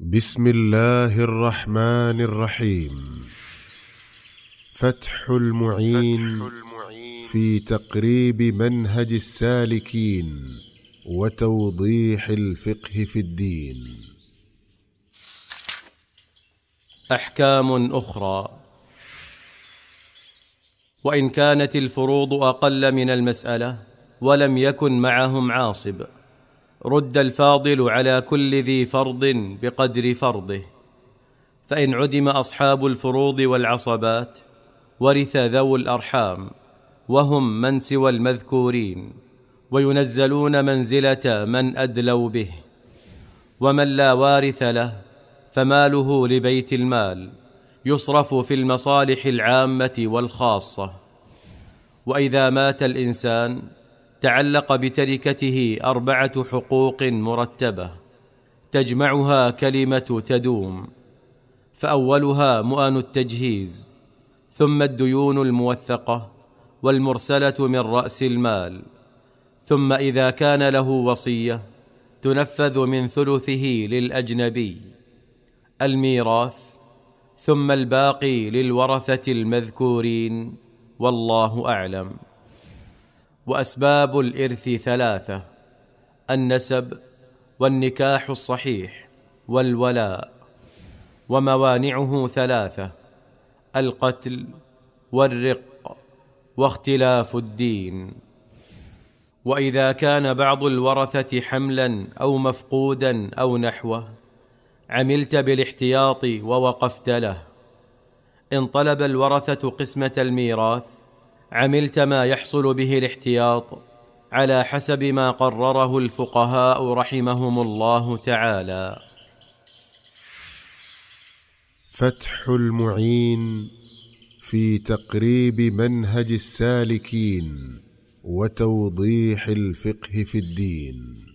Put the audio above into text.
بسم الله الرحمن الرحيم فتح المعين, في تقريب منهج السالكين وتوضيح الفقه في الدين احكام اخرى وان كانت الفروض اقل من المساله ولم يكن معهم عاصب رد الفاضل على كل ذي فرض بقدر فرضه فان عدم اصحاب الفروض والعصبات ورث ذوو الارحام وهم من سوى المذكورين وينزلون منزله من ادلوا به ومن لا وارث له فماله لبيت المال يصرف في المصالح العامه والخاصه واذا مات الانسان تعلق بتركته اربعه حقوق مرتبه تجمعها كلمه تدوم فاولها مؤن التجهيز ثم الديون الموثقه والمرسله من راس المال ثم اذا كان له وصيه تنفذ من ثلثه للاجنبي الميراث ثم الباقي للورثه المذكورين والله اعلم واسباب الارث ثلاثه النسب والنكاح الصحيح والولاء وموانعه ثلاثه القتل والرق واختلاف الدين واذا كان بعض الورثه حملا او مفقودا او نحوه عملت بالاحتياط ووقفت له ان طلب الورثه قسمه الميراث عملت ما يحصل به الاحتياط على حسب ما قرره الفقهاء رحمهم الله تعالى فتح المعين في تقريب منهج السالكين وتوضيح الفقه في الدين